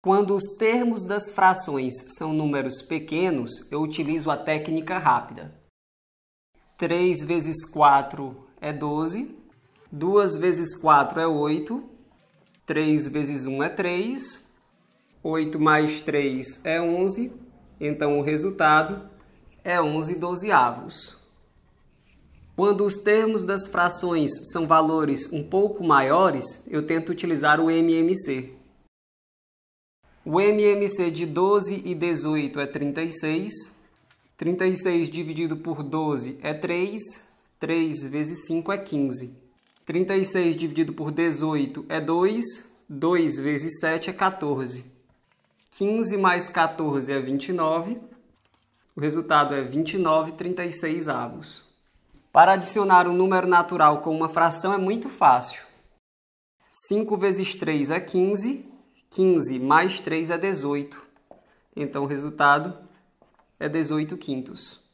Quando os termos das frações são números pequenos, eu utilizo a técnica rápida. 3 vezes 4 é 12, 2 vezes 4 é 8, 3 vezes 1 é 3, 8 mais 3 é 11, então o resultado é 11 dozeavos. Quando os termos das frações são valores um pouco maiores, eu tento utilizar o MMC. O MMC de 12 e 18 é 36. 36 dividido por 12 é 3. 3 vezes 5 é 15. 36 dividido por 18 é 2. 2 vezes 7 é 14. 15 mais 14 é 29. O resultado é 29 36 avos. Para adicionar um número natural com uma fração é muito fácil. 5 vezes 3 é 15. 15 mais 3 é 18. Então, o resultado é 18 quintos.